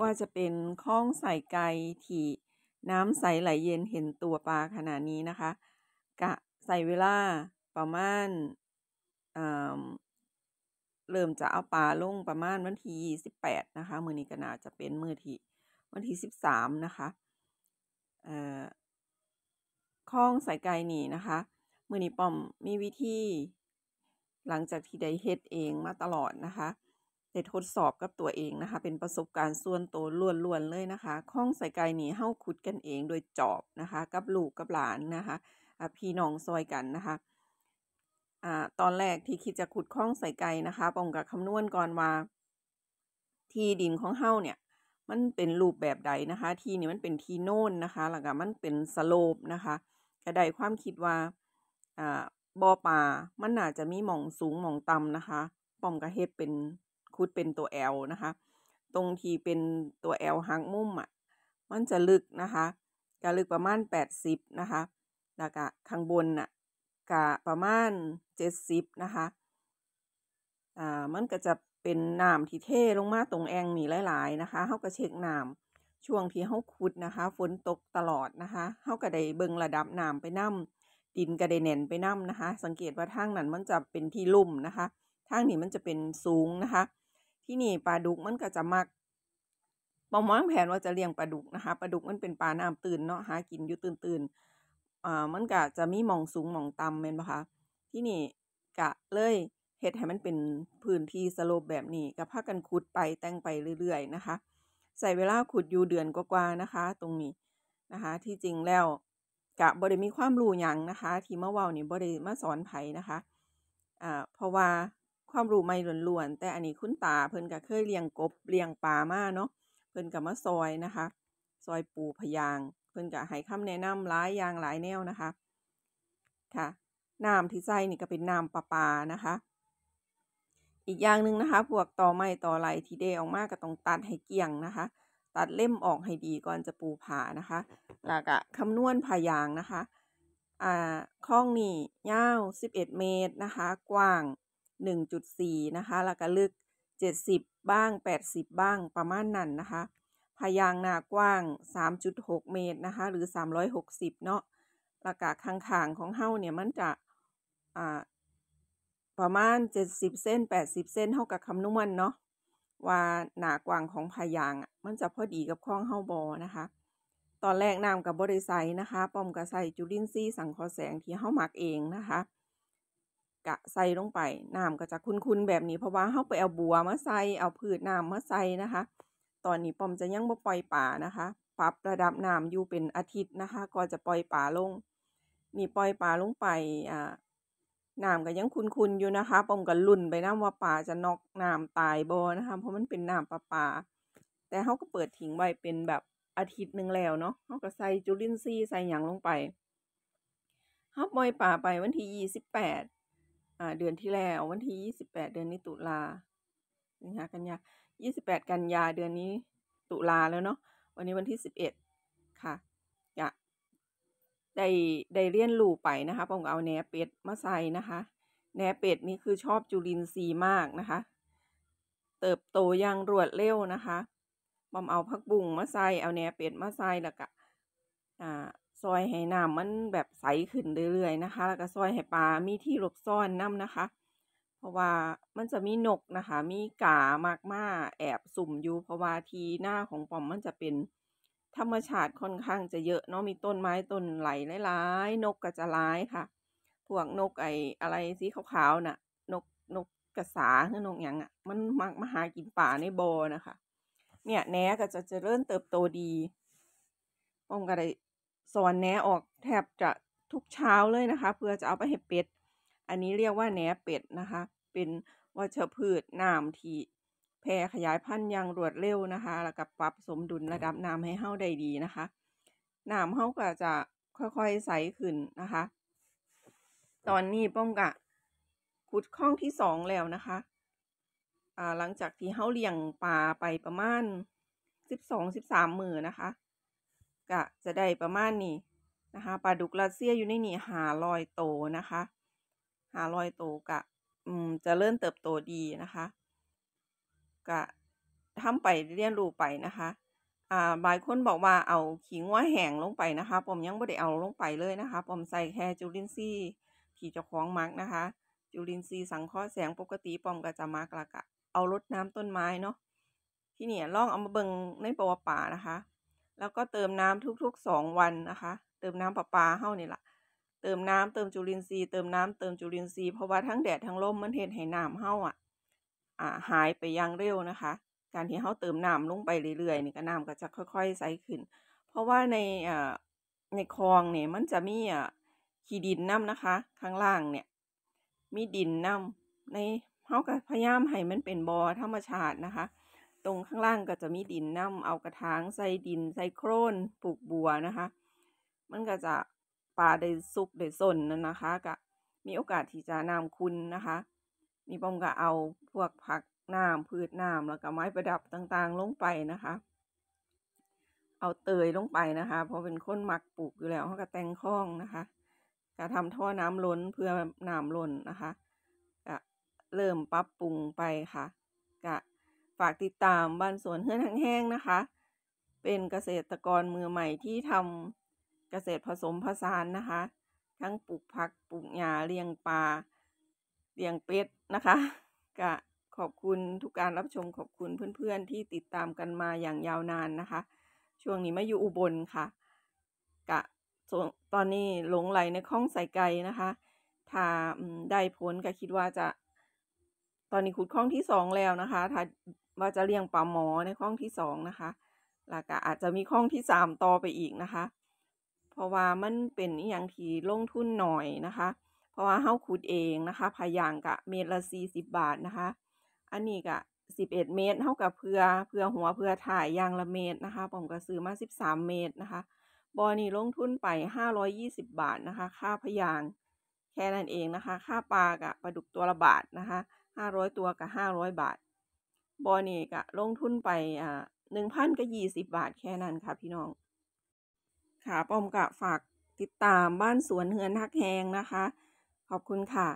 ว่าจะเป็นข้องใส่ไก่ที่น้ำใสไหลเย็นเห็นตัวปลาขนาดนี้นะคะกะใส่เวลาประมาณเเริ่มจะเอาปลาลงประมาณวันที่สิบแปดนะคะมือนี้ก็น่าจะเป็นมือที่วันที่สิบสามนะคะข้องใส่ไก่นี่นะคะมือนี้ป้อมมีวิธี หลังจากที่ได้เฮ็ดเองมาตลอดนะคะไ็ทดสอบกับตัวเองนะคะเป็นประสบการณ์ส่วนตัวล้วนๆเลยนะคะข้องใส่ไก่หนีเห่าขุดกันเองโดยจอบนะคะกับลูกกับหลานนะคะพี่น้องซอยกันนะคะอ่าตอนแรกที่คิดจะขุดข้องใส่ไก่นะคะปองกับคำนวณก่อนว่าที่ดินของเห่าเนี่ยมันเป็นรูปแบบใดนะคะ ที่นี่มันเป็นที่โน่นนะคะแล้วก็มันเป็นสโลปนะคะก็ได้ความคิดว่าอ่าบอป่ามันอาจจะมีหม่องสูงหม่องต่ำนะคะปอมกระเฮ็ดเป็นคุดเป็นตัว L นะคะ ตรงที่เป็นตัว L หางมุมอ่ะ มันจะลึกนะคะกะลึกประมาณ 80 นะคะแล้วก็ข้างบนอ่ะกะประมาณ 70นะคะ อ่า มันก็จะเป็นน้ำที่เทลงมาตรงแองนี่หลาย ๆ นะคะ เขาก็เช็คน้ำช่วงที่เขาขุดนะคะ ฝนตกตลอดนะคะ เขาก็ได้เบิงระดับน้ำไปน้ำดินก็ได้แน่นไปน้ำนะคะ สังเกตว่าทางนั้นมันจะเป็นที่ลุ่มนะคะทางนี้มันจะเป็นสูงนะคะที่นี่ปลาดุกมันก็จะมักบอมวางแผนว่าจะเลี้ยงปลาดุกนะคะปลาดุกมันเป็นปลาน้ำตื่นเนาะหากินอยู่ตื่นตื่นอ่ามันก็จะมีหม่องสูงหม่องต่ำเป็นปะคะที่นี่กะเลยเฮ็ดให้มันเป็นพื้นที่สโลปแบบนี้กับพากันขุดไปแต่งไปเรื่อยๆนะคะ ใส่เวลาขุดอยู่เดือนกว่าๆนะคะ ตรงนี้นะคะที่จริงแล้วกะบ่ได้มีความรู้หยังนะคะที่เมื่อวาวนี่บ่ได้มาสอนไผนะคะอ่าเพราะว่าความรู้ใหม่ล้วนๆแต่อันนี้คุณตาเพิ่นก็เคยเลี้ยงกบเลี้ยงปลามาเนาะเพิ่นก็มาซอยนะคะซอยปูพยางเพิ่นก็ให้คำแนะนำหลายอย่างหลายแนวนะคะค่ะน้ำที่ใส่นี่ก็เป็นน้ำปลาปานะคะอีกอย่างหนึ่งนะคะพวกต่อไม้ต่อไหลที่เดออกมากก็ต้องตัดให้เกี่ยงนะคะตัดเล่มออกให้ดีก่อนจะปูผานะคะแล้วก็คำนวณพยางนะคะอ่าคล้องนี่ยาว11 เมตรนะคะกว้าง1.4นะคะแล้วก็ลึก 70 บ้าง 80 บ้างประมาณนั้นนะคะพยางหนากว้าง 3.6 เมตรนะคะหรือ 360เนาะแล้วก็ข้างๆ ของเฮ้าเนี่ยมันจะประมาณ 70เส้น80 เส้นเท่ากับคำนวณเนาะ ว่าหนากว้างของพยางมันจะพอดีกับคล้องเฮ้าบอนะคะ ตอนแรกน้ำกับบริไซนะคะ ป้อมกระใสจุลินซีสังคอแสงที่เฮ้าหมักเองนะคะะใส่ลงไปน้ำก็จะคุุนแบบนี้ เพราะว่าเขาไปเอาบัวมาใส่เอาพืชน้ำมาใส่นะคะ ตอนนี้ปอมจะยังบ่ปล่อยป่านะคะปรับระดับน้ำอยู่เป็นอาทิตย์นะคะก็จะปล่อยป่าลงนี่ปล่อยป่าลงไปอ่าน้ำก็ยังคุุนอยู่นะคะปอมก็ลุ่นไปน้ำว่าป่าจะนอกน้ำตายบ่นะคะเพราะมันเป็นน้ำประปา แต่เขาก็เปิดทิ้งไว้เป็นแบบอาทิตย์หนึ่งแล้วเนาะเขาก็ใส่จุลินทรีย์ใส่หยางลงไปเขาปล่อยป่าไปวันที่ยี่สิบแปดเดือนที่แล้ววันที่ 28 เดือนนี้ตุลาสิงหากันยา 28 กันยาเดือนนี้ตุลาแล้วเนาะ วันนี้วันที่ 11 ค่ะอยากได้ได้เรียนรู้ไปนะคะ ผมเอาแหนเป็ดมาใส่นะคะ แหนเป็ดนี่คือชอบจุลินทรีย์มากนะคะ เติบโตอย่างรวดเร็วนะคะบอมเอาผักบุ้งมาใส่ เอาแหนเป็ดมาใส่แล้วก็อ่าซอยให้น้ำมันแบบใสขึ้นเรื่อยๆนะคะ แล้วก็ซอยให้ปลามีที่หลบซ่อนน้ำนะคะ เพราะว่ามันจะมีนกนะคะ มีกามากมาแอบซุ่มอยู่ เพราะว่าทีหน้าของปอมมันจะเป็น ธรรมชาติค่อนข้างจะเยอะเนาะมีต้นไม้ต้นไหลหลายๆนกก็จะร้ายค่ะ พวกนกไออะไรสีขาวๆนะ่ะ นกนกกระสาหรือนกอย่างอะ่ะ มันมักมาหากินป่าในบอนะคะ เนี่ยแหนก็จะเจริญเติบโตดีปอมก็ได้สอนแหนออกแทบจะทุกเช้าเลยนะคะ เพื่อจะเอาไปเห็ดเป็ด อันนี้เรียกว่าแหนเป็ดนะคะ เป็นวัชพืชน้ำที่แพร่ขยายพันธุ์อย่างรวดเร็วนะคะ แล้วก็ปรับสมดุลระดับน้ำให้เห่าได้ดีนะคะน้ำเห่าก็จะค่อยๆใสขึ้นนะคะ ตอนนี้ป้อมกะขุดข้องที่สองแล้วนะคะหลังจากที่เห่าเลี้ยงปลาไปประมาณสิบองสิบสามมือนะคะก็จะได้ประมาณนี้นะคะ ปลาดุกรัสเซียอยู่ในนี่หาลอยโตนะคะหาลอยโตกะอืมจะเริ่มเติบโตดีนะคะกะทำไปเรียนรู้ไปนะคะอ่าหลายคนบอกว่าเอาขี้งวแห้งลงไปนะคะผมยังไม่ได้เอาลงไปเลยนะคะผมใส่แค่จุลินทรีย์ที่เจ้าของมักนะคะจุลินทรีย์สังเคราะห์แสงปกติปอมก็จะม์กละกะเอารดน้ำต้นไม้เนาะที่นี่ลองเอามาเบิ่งในปวป่านะคะแล้วก็เติมน้ำทุกๆสองวันนะคะ เติมน้ำประปาเข้านี่แหละเติมน้ำเติมจุลินทรีย์เติมน้ำเติมจุลินทรีย์เพราะว่าทั้งแดดทั้งลมมันเห็นให้น้ำเข้าอ่ะอ่าหายไปยังเร็วนะคะ การที่เขาเติมน้ำลงไปเรื่อยๆนี่ก็น้ำก็จะค่อยๆใสขึ้น เพราะว่าในอ่าในคลองเนี่ยมันจะมีอ่าขี้ดินน้ำนะคะ ข้างล่างเนี่ยมีดินน้ำในเขาก็พยายามให้มันเป็นบอ่อธรรมชาตินะคะรงข้างล่างก็จะมีดินน้ำเอากระถางใส่ดินใส่โครนปลูกบัวนะคะมันก็จะป่าได้สุกได้สนนั่นนะคะก็มีโอกาสที่จะนำคุณนะคะนี่ป้อมก็เอาพวกผักน้ำพืชน้ำแล้วก็ไม้ประดับต่างๆลงไปนะคะ เอาเตยลงไปนะคะ เพราะเป็นคนหมักปลูกอยู่แล้วเขาก็แต่งข้องนะคะก็ทำท่อน้ำล้นเพื่อน้ำล้นนะคะก็เริ่มปรับปรุงไปค่ะก็ฝากติดตามบ้านสวนเฮือนแห้งนะคะ เป็นเกษตรกรมือใหม่ที่ทำเกษตรผสมผสานนะคะ ทั้งปลูกผักปลูกหญ้าเลี้ยงปลาเลี้ยงเป็ดนะคะกะขอบคุณทุกการรับชมขอบคุณเพื่อนๆที่ติดตามกันมาอย่างยาวนานนะคะ ช่วงนี้มาอยู่อุบลค่ะกะตอนนี้หลงไหลในข้องใส่ไก่นะคะถ้าได้ผลก็คิดว่าจะ ตอนนี้ขุดข้องที่สองแล้วนะคะ ถ้าว่าจะเรียงปลาหมอในข้องที่สองนะคะแล้วก็อาจจะมีข้องที่สามต่อไปอีกนะคะ เพราะว่ามันเป็นอย่างที่ลงทุนหน่อยนะคะ เพราะว่าเฮ้าขุดเองนะคะพยางกะเมตรละสี่สิบบาทนะคะ อันนี้กะสิบเอ็ดเมตรเท่ากับเพื่อเพื่อหัวเพื่อถ่ายยางละเมตรนะคะผมก็ซื้อมาสิบสามเมตรนะคะบอนี่ลงทุนไปห้าร้อยยี่สิบบาทนะคะค่าพยางแค่นั้นเองนะคะค่าปลากะปลาดุกตัวละบาทนะคะห้าร้อยตัวกับห้าร้อยบาทบอนี่กะลงทุนไปอ่าหนึ่งพันก็ยี่สิบบาทแค่นั้นค่ะ พี่น้องค่ะ ป้อมกะ ฝากติดตามบ้านสวนเฮือนทักแหงนะคะ ขอบคุณค่ะ